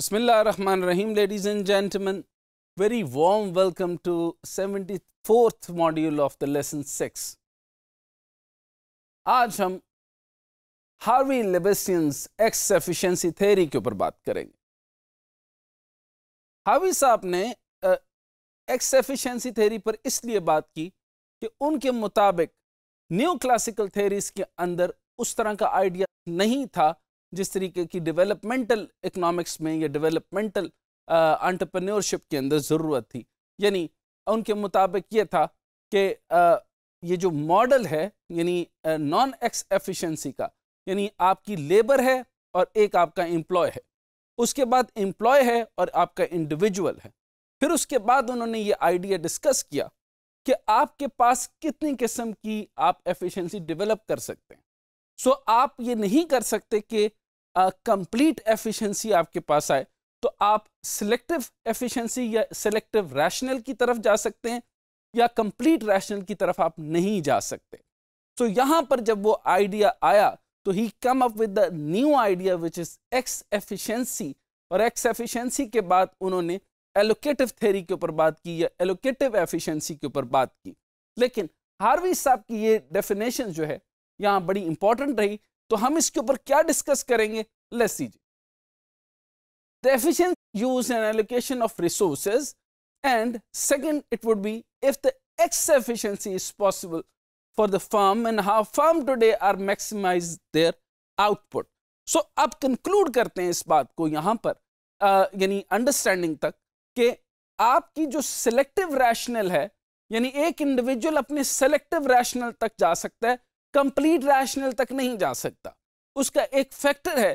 Bismillah ar रहीम ladies and and very Very welcome to seventy fourth module of the lesson six आज हम Harvey Leibenstein's X efficiency theory के ऊपर बात करेंगे हार्वी साहब ने एक्स सफिशेंसी थेरी पर इसलिए बात की कि उनके मुताबिक न्यू क्लासिकल थेरीज के अंदर उस तरह का आइडिया नहीं था जिस तरीके की डेवलपमेंटल इकनॉमिक्स में या डेवलपमेंटल एंटरप्रेन्योरशिप के अंदर ज़रूरत थी यानी उनके मुताबिक ये था कि ये जो मॉडल है यानी नॉन एक्स एफिशिएंसी का यानी आपकी लेबर है और एक आपका एम्प्लॉय है उसके बाद एम्प्लॉय है और आपका इंडिविजुअल है फिर उसके बाद उन्होंने ये आइडिया डिस्कस किया कि आपके पास कितनी किस्म की आप एफिशिएंसी डेवलप कर सकते हैं सो so, आप ये नहीं कर सकते कि कंप्लीट एफिशिएंसी आपके पास आए तो आप सिलेक्टिव एफिशिएंसी या सिलेक्टिव रैशनल की तरफ जा सकते हैं या कंप्लीट रैशनल की तरफ आप नहीं जा सकते तो so, यहां पर जब वो आइडिया आया तो ही come up with the new idea which is X efficiency और एक्स एफिशिएंसी के बाद उन्होंने एलोकेटिव थेरी के ऊपर बात की या एलोकेटिव एफिशियंसी के ऊपर बात की लेकिन हार्वी साहब की ये डेफिनेशन जो है यहाँ बड़ी इंपॉर्टेंट रही तो हम इसके ऊपर क्या डिस्कस करेंगे less efficient use and allocation of resources and second it would be if the X efficiency is possible for the firm and how firm today are maximise their output so अब conclude करते हैं इस बात को यहां पर यानी understanding तक कि आपकी जो सिलेक्टिव रैशनल है यानी एक इंडिविजुअल अपने सेलेक्टिव रैशनल तक जा सकता है कंप्लीट रैशनल तक नहीं जा सकता उसका एक फैक्टर है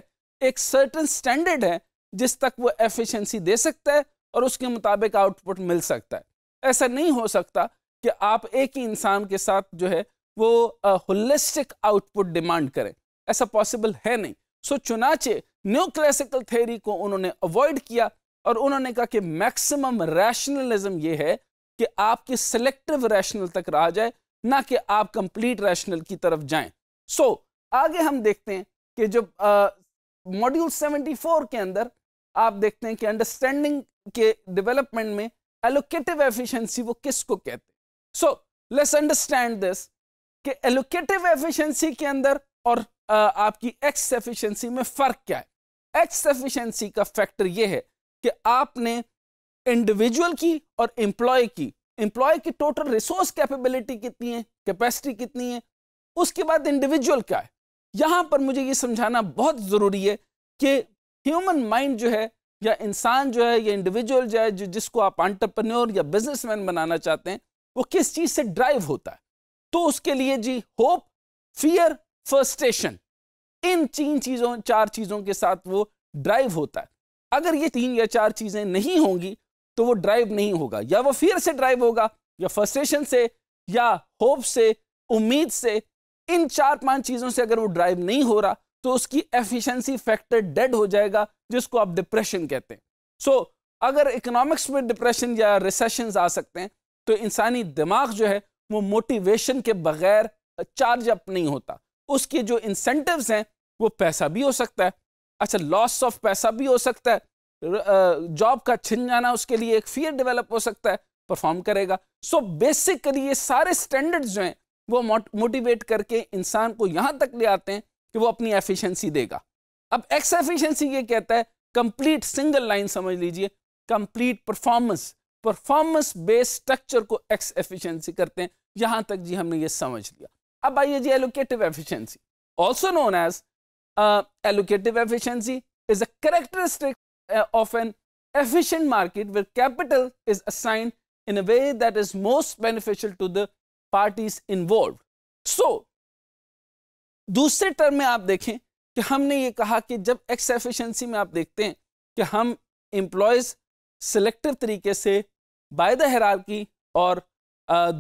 एक सर्टन स्टैंडर्ड है जिस तक वो एफिशिएंसी दे सकता है और उसके मुताबिक आउटपुट मिल सकता है ऐसा नहीं हो सकता कि आप एक ही इंसान के साथ जो है वो होलिस्टिक आउटपुट डिमांड करें ऐसा पॉसिबल है नहीं सो so, चुनाचे न्यू क्लासिकल थेरी को उन्होंने अवॉइड किया और उन्होंने कहा कि मैक्सिमम रैशनलिज्म ये है कि आपके सिलेक्टिव रैशनल तक रहा जाए ना कि आप कंप्लीट रैशनल की तरफ जाएं सो so, आगे हम देखते हैं कि जब मॉड्यूल सेवेंटी फोर के अंदर आप देखते हैं कि अंडरस्टैंडिंग के डेवलपमेंट में एलोकेटिव एफिशिएंसी वो किसको कहते हैं सो लेट्स अंडरस्टैंड दिस कि एलोकेटिव एफिशिएंसी के अंदर और uh, आपकी एक्स एफिशिएंसी में फर्क क्या है एक्स एफिशिएंसी का फैक्टर ये है कि आपने इंडिविजुअल की और एम्प्लॉय की एम्प्लॉय की टोटल रिसोर्स कैपेबिलिटी कितनी है कैपेसिटी कितनी है उसके बाद इंडिविजुअल क्या है यहां पर मुझे ये समझाना बहुत ज़रूरी है कि ह्यूमन माइंड जो है या इंसान जो है या इंडिविजुअल जो है जो जिसको आप आंट्रप्रन्योर या बिजनेसमैन बनाना चाहते हैं वो किस चीज़ से ड्राइव होता है तो उसके लिए जी होप फियर फर्स्टेशन इन तीन चीज़ों चार चीज़ों के साथ वो ड्राइव होता है अगर ये तीन या चार चीज़ें नहीं होंगी तो वो ड्राइव नहीं होगा या वो फियर से ड्राइव होगा या फर्स्ट्रेशन से या होप से उम्मीद से इन चार पांच चीज़ों से अगर वो ड्राइव नहीं हो रहा तो उसकी एफिशिएंसी फैक्टर डेड हो जाएगा जिसको आप डिप्रेशन कहते हैं सो so, अगर इकोनॉमिक्स में डिप्रेशन या रिसेशन आ सकते हैं तो इंसानी दिमाग जो है वो मोटिवेशन के बगैर चार्ज अप नहीं होता उसके जो इंसेंटिव हैं वो पैसा भी हो सकता है अच्छा लॉस ऑफ पैसा भी हो सकता है जॉब का छिन जाना उसके लिए एक फियर डेवलप हो सकता है परफॉर्म करेगा सो बेसिकली ये सारे स्टैंडर्ड्स जो हैं वो मोटिवेट करके इंसान को यहाँ तक ले आते हैं कि वो अपनी एफिशिएंसी देगा अब एक्स एफिशिएंसी ये कहता है कंप्लीट सिंगल लाइन समझ लीजिए complete performance performance based structure को एक्स एफिशिएंसी करते हैं यहाँ तक जी हमने ये समझ लिया अब आइए जी allocative efficiency also known as allocative efficiency is a characteristic of an efficient market where capital is assigned in a way that is most beneficial to the parties involved. So, दूसरे टर्म में आप देखें कि हमने ये कहा कि जब एक्स एफिशिएंसी में आप देखते हैं कि हम एम्प्लॉयज सिलेक्टिव तरीके से बाय द हेरारकी और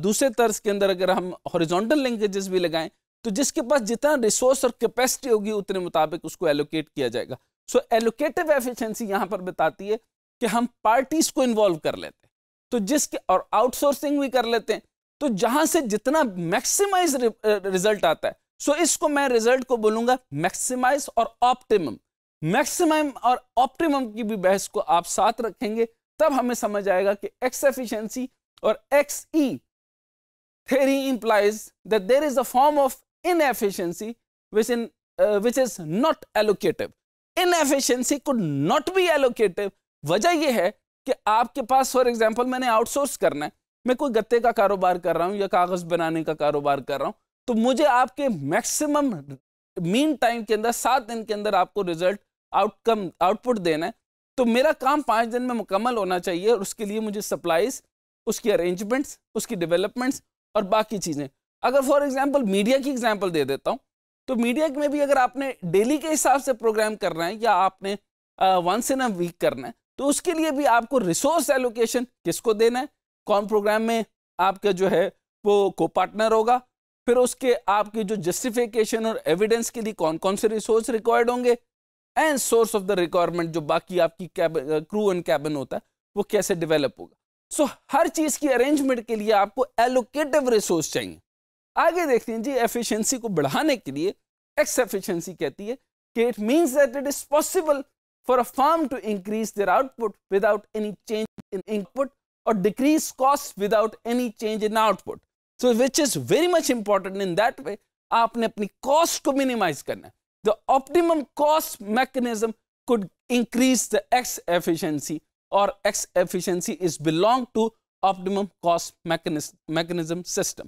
दूसरे तर्ज के अंदर अगर हम हॉरिजॉन्टल लैंग्वेजेस भी लगाएं तो जिसके पास जितना रिसोर्स और कैपेसिटी होगी उतने मुताबिक उसको एलोकेट किया जाएगा सो एलोकेटिव एफिशिएंसी यहां पर बताती है कि हम पार्टीज को इन्वॉल्व कर लेते हैं तो जिसके और आउटसोर्सिंग भी कर लेते हैं तो जहां से जितना मैक्सिमाइज रिजल्ट आता है सो so इसको मैं रिजल्ट को बोलूंगा मैक्सिमाइज और ऑप्टिमम मैक्सिमम और ऑप्टिमम की भी बहस को आप साथ रखेंगे तब हमें समझ आएगा कि एक्स एफिशिएंसी और X E theory implies that there is a form of inefficiency which in which is not allocative inefficiency could not be allocative वजह यह है कि आपके पास फॉर एग्जाम्पल मैंने आउटसोर्स करना है मैं कोई गत्ते का कारोबार कर रहा हूं या कागज बनाने का कारोबार कर रहा हूं तो मुझे आपके मैक्सिमम मीन टाइम के अंदर सात दिन के अंदर आपको रिजल्ट आउटकम आउटपुट देना है तो मेरा काम पाँच दिन में मुकम्मल होना चाहिए और उसके लिए मुझे सप्लाईज उसकी अरेंजमेंट्स उसकी डेवलपमेंट्स और बाकी चीज़ें अगर फॉर एग्जाम्पल मीडिया की एग्जाम्पल दे देता हूँ तो मीडिया में भी अगर आपने डेली के हिसाब से प्रोग्राम करना है या आपने वंस इन अ वीक करना है तो उसके लिए भी आपको रिसोर्स एलोकेशन किसको देना है कौन प्रोग्राम में आपका जो है वो को पार्टनर होगा फिर उसके आपकी जो जस्टिफिकेशन और एविडेंस के लिए कौन कौन से रिसोर्स रिक्वायर्ड होंगे and source of the requirement जो बाकी आपकी कैबिन क्रू एंड कैबिन होता है वो कैसे डेवलप होगा सो so, हर चीज की अरेंजमेंट के लिए आपको एलोकेटिव रिसोर्स चाहिए आगे देखते हैं जी एफिशिएंसी को बढ़ाने के लिए एक्स एफिशिएंसी कहती है कि it means that it is possible for a firm to increase their output without any change in input और decrease cost without any change in output so which is very much important in that way आपने अपनी cost को minimise करना the optimum cost mechanism could increase the X efficiency और X efficiency is belong to optimum cost mechanism system